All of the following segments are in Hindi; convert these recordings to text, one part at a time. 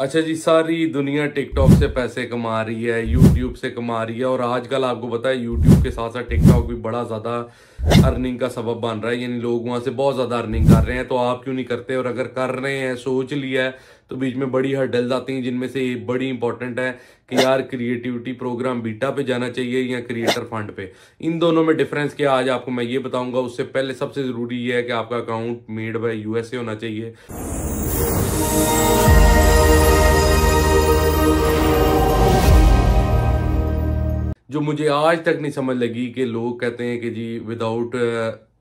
अच्छा जी सारी दुनिया टिकटॉक से पैसे कमा रही है यूट्यूब से कमा रही है और आजकल आपको पता है यूट्यूब के साथ साथ टिकटॉक भी बड़ा ज़्यादा अर्निंग का सबब बन रहा है यानी लोग वहाँ से बहुत ज़्यादा अर्निंग कर रहे हैं तो आप क्यों नहीं करते और अगर कर रहे हैं सोच लिया है तो बीच में बड़ी हडल्स आती हैं जिनमें से एक बड़ी इंपॉर्टेंट है कि यार क्रिएटिविटी प्रोग्राम बीटा पे जाना चाहिए या क्रिएटर फंड पे इन दोनों में डिफरेंस क्या आज आपको मैं ये बताऊँगा उससे पहले सबसे ज़रूरी ये है कि आपका अकाउंट मेड बाई यूएसए होना चाहिए जो मुझे आज तक नहीं समझ लगी कि लोग कहते हैं कि जी विदाउट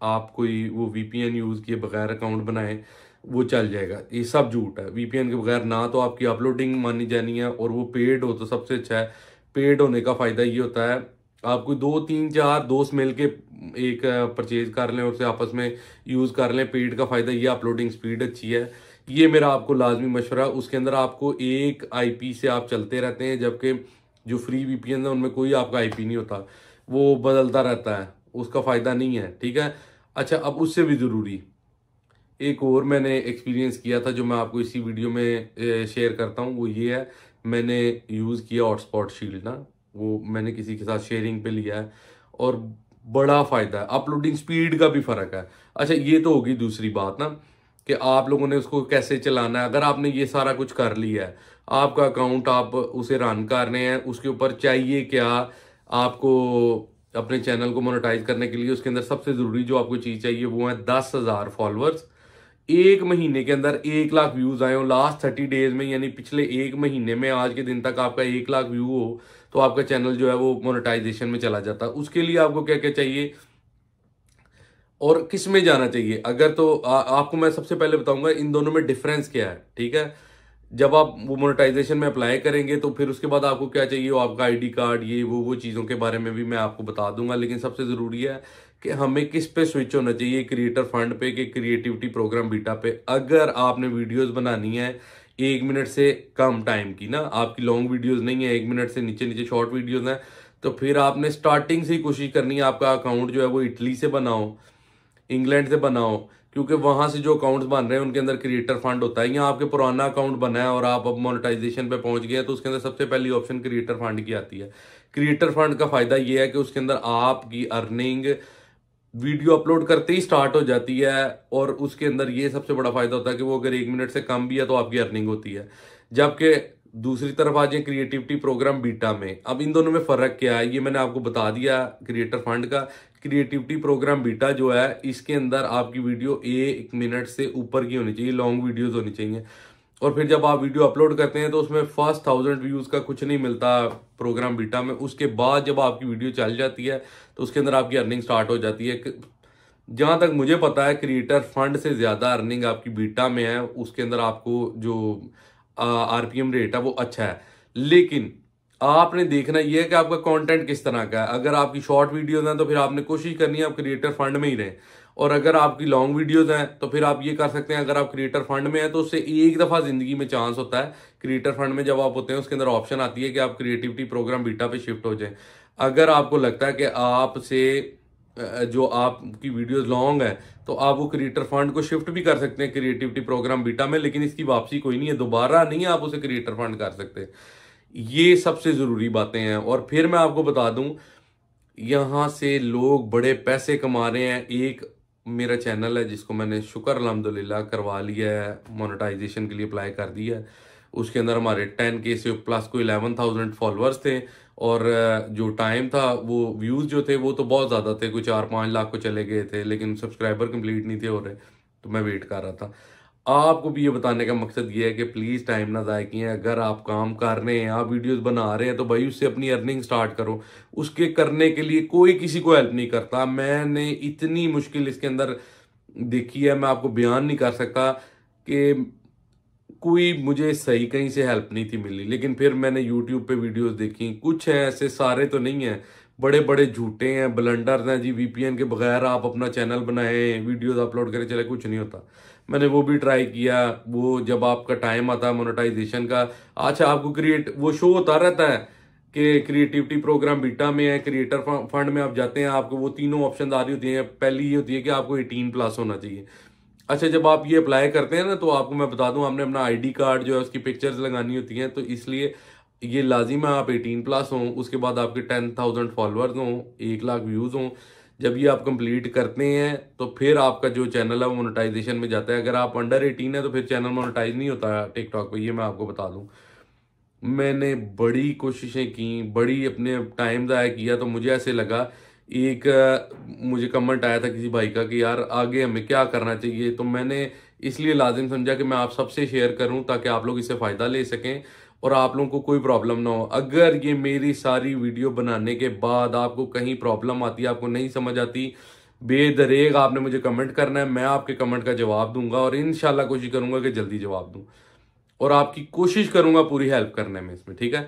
आप कोई वो वीपीएन यूज़ किए बगैर अकाउंट बनाए वो चल जाएगा ये सब झूठ है वीपीएन के बगैर ना तो आपकी अपलोडिंग मानी जानी है और वो पेड हो तो सबसे अच्छा है पेड होने का फ़ायदा ये होता है आप कोई दो तीन चार दोस्त मिल के एक परचेज कर लें और उसे आपस में यूज़ कर लें पेड का फ़ायदा ये अपलोडिंग स्पीड अच्छी है ये मेरा आपको लाजमी मशवरा उसके अंदर आपको एक आईपी से आप चलते रहते हैं जबकि जो फ्री वीपीएन है उनमें कोई आपका आईपी नहीं होता वो बदलता रहता है उसका फ़ायदा नहीं है ठीक है अच्छा अब उससे भी ज़रूरी एक और मैंने एक्सपीरियंस किया था जो मैं आपको इसी वीडियो में शेयर करता हूँ वो ये है मैंने यूज़ किया हॉटस्पॉट शील्ड ना वो मैंने किसी के साथ शेयरिंग पे लिया है और बड़ा फ़ायदा है अपलोडिंग स्पीड का भी फ़र्क है अच्छा ये तो होगी दूसरी बात ना कि आप लोगों ने उसको कैसे चलाना है अगर आपने ये सारा कुछ कर लिया है आपका अकाउंट आप उसे रन कर रहे हैं उसके ऊपर चाहिए क्या आपको अपने चैनल को मोनेटाइज करने के लिए उसके अंदर सबसे ज़रूरी जो आपको चीज़ चाहिए वो है दस हज़ार फॉलोअर्स एक महीने के अंदर एक लाख व्यूज़ आए हो लास्ट थर्टी डेज में यानी पिछले एक महीने में आज के दिन तक आपका एक लाख व्यू हो तो आपका चैनल जो है वो मोनेटाइजेशन में चला जाता है उसके लिए आपको क्या क्या चाहिए और किस में जाना चाहिए अगर तो आ, आपको मैं सबसे पहले बताऊंगा इन दोनों में डिफरेंस क्या है ठीक है जब आप वो मोनेटाइजेशन में अप्लाई करेंगे तो फिर उसके बाद आपको क्या चाहिए वो आपका आईडी कार्ड ये वो वो चीज़ों के बारे में भी मैं आपको बता दूंगा लेकिन सबसे ज़रूरी है कि हमें किस पे स्विच होना चाहिए क्रिएटर फंड पे कि क्रिएटिविटी प्रोग्राम बीटा पे अगर आपने वीडियोस बनानी है एक मिनट से कम टाइम की ना आपकी लॉन्ग वीडियोस नहीं है एक मिनट से नीचे नीचे शॉर्ट वीडियोस हैं तो फिर आपने स्टार्टिंग से ही कोशिश करनी है आपका अकाउंट जो है वो इटली से बनाओ इंग्लैंड से बनाओ क्योंकि वहाँ से जो अकाउंट्स बन रहे हैं उनके अंदर क्रिएटर फंड होता है या आपके पुराना अकाउंट बना है और आप अब मोनेटाइजेशन पे पहुँच गए तो उसके अंदर सबसे पहली ऑप्शन क्रिएटर फंड की आती है क्रिएटर फंड का फ़ायदा ये है कि उसके अंदर आपकी अर्निंग वीडियो अपलोड करते ही स्टार्ट हो जाती है और उसके अंदर ये सबसे बड़ा फ़ायदा होता है कि वो अगर एक मिनट से कम भी है तो आपकी अर्निंग होती है जबकि दूसरी तरफ आ जाए क्रिएटिविटी प्रोग्राम बीटा में अब इन दोनों में फ़र्क क्या है ये मैंने आपको बता दिया क्रिएटर फंड का क्रिएटिविटी प्रोग्राम बीटा जो है इसके अंदर आपकी वीडियो एक मिनट से ऊपर की होनी चाहिए लॉन्ग वीडियोज होनी चाहिए और फिर जब आप वीडियो अपलोड करते हैं तो उसमें फर्स्ट थाउजेंड व्यूज़ का कुछ नहीं मिलता प्रोग्राम बीटा में उसके बाद जब आपकी वीडियो चल जाती है तो उसके अंदर आपकी अर्निंग स्टार्ट हो जाती है जहाँ तक मुझे पता है क्रिएटर फंड से ज़्यादा अर्निंग आपकी बीटा में है उसके अंदर आपको जो आरपीएम रेट है वो अच्छा है लेकिन आपने देखना यह है कि आपका कंटेंट किस तरह का है अगर आपकी शॉर्ट वीडियोज हैं तो फिर आपने कोशिश करनी है आप क्रिएटर फंड में ही रहें और अगर आपकी लॉन्ग वीडियोज हैं तो फिर आप ये कर सकते हैं अगर आप क्रिएटर फंड में हैं तो उससे एक दफ़ा ज़िंदगी में चांस होता है क्रिएटर फंड में जब आप होते हैं उसके अंदर ऑप्शन आती है कि आप क्रिएटिविटी प्रोग्राम बीटा पे शिफ्ट हो जाए अगर आपको लगता है कि आपसे जो आपकी वीडियोज लॉन्ग है तो आप वो क्रिएटर फंड को शिफ्ट भी कर सकते हैं क्रिएटिविटी प्रोग्राम बीटा में लेकिन इसकी वापसी कोई नहीं है दोबारा नहीं आप उसे क्रिएटर फंड कर सकते ये सबसे ज़रूरी बातें हैं और फिर मैं आपको बता दूं यहाँ से लोग बड़े पैसे कमा रहे हैं एक मेरा चैनल है जिसको मैंने शुक्र अलहमदिल्ला करवा लिया है मोनेटाइजेशन के लिए अप्लाई कर दिया है उसके अंदर हमारे टेन के से प्लस को इलेवन थाउजेंड फॉलोअर्स थे और जो टाइम था वो व्यूज़ जो थे वो तो बहुत ज़्यादा थे कुछ चार पाँच लाख को चले गए थे लेकिन सब्सक्राइबर कंप्लीट नहीं थे हो रहे तो मैं वेट कर रहा था आपको भी ये बताने का मकसद ये है कि प्लीज़ टाइम ना जाए किए अगर आप काम कर रहे हैं आप वीडियोस बना रहे हैं तो भाई उससे अपनी अर्निंग स्टार्ट करो उसके करने के लिए कोई किसी को हेल्प नहीं करता मैंने इतनी मुश्किल इसके अंदर देखी है मैं आपको बयान नहीं कर सकता कि कोई मुझे सही कहीं से हेल्प नहीं थी मिली लेकिन फिर मैंने यूट्यूब पर वीडियोज़ देखी कुछ हैं ऐसे सारे तो नहीं हैं बड़े बड़े झूठे हैं ब्लेंडर हैं जी वीपीएन के बगैर आप अपना चैनल बनाए वीडियोस अपलोड करें चले कुछ नहीं होता मैंने वो भी ट्राई किया वो जब आपका टाइम आता है मोनोटाइजेशन का अच्छा आपको क्रिएट वो शो होता रहता है कि क्रिएटिविटी प्रोग्राम बीटा में है क्रिएटर फंड में आप जाते हैं आपको वो तीनों ऑप्शन आ रही होती हैं पहली ये होती है कि आपको एटीन प्लस होना चाहिए अच्छा जब आप ये अप्लाई करते हैं ना तो आपको मैं बता दूं आपने अपना आईडी कार्ड जो है उसकी पिक्चर्स लगानी होती हैं तो इसलिए ये लाजिम है आप एटीन प्लस हों उसके बाद आपके टेन थाउजेंड फॉलोअर्स हों एक लाख व्यूज़ हों जब ये आप कंप्लीट करते हैं तो फिर आपका जो चैनल है वो मोनेटाइजेशन में जाता है अगर आप अंडर एटीन है तो फिर चैनल मोनेटाइज नहीं होता टिकटॉक पे ये मैं आपको बता दूँ मैंने बड़ी कोशिशें की बड़ी अपने टाइम ज़ाया किया तो मुझे ऐसे लगा एक मुझे कमेंट आया था किसी भाई का कि यार आगे हमें क्या करना चाहिए तो मैंने इसलिए लाजिम समझा कि मैं आप सबसे शेयर करूं ताकि आप लोग इससे फ़ायदा ले सकें और आप लोगों को कोई प्रॉब्लम ना हो अगर ये मेरी सारी वीडियो बनाने के बाद आपको कहीं प्रॉब्लम आती है आपको नहीं समझ आती बेदरेग आपने मुझे कमेंट करना है मैं आपके कमेंट का जवाब दूंगा और इन कोशिश करूंगा कि जल्दी जवाब दूँ और आपकी कोशिश करूंगा पूरी हेल्प करने में इसमें ठीक है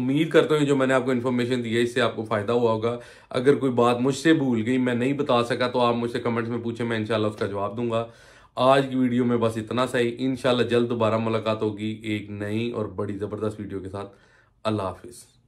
उम्मीद करता हूँ जो मैंने आपको इन्फॉर्मेशन दी है इससे आपको फ़ायदा हुआ होगा अगर कोई बात मुझसे भूल गई मैं नहीं बता सका तो आप मुझसे कमेंट्स में पूछें मैं इनशाला उसका जवाब दूंगा आज की वीडियो में बस इतना सा ही इन जल्द दोबारा मुलाकात होगी एक नई और बड़ी ज़बरदस्त वीडियो के साथ अल्लाह हाफिज़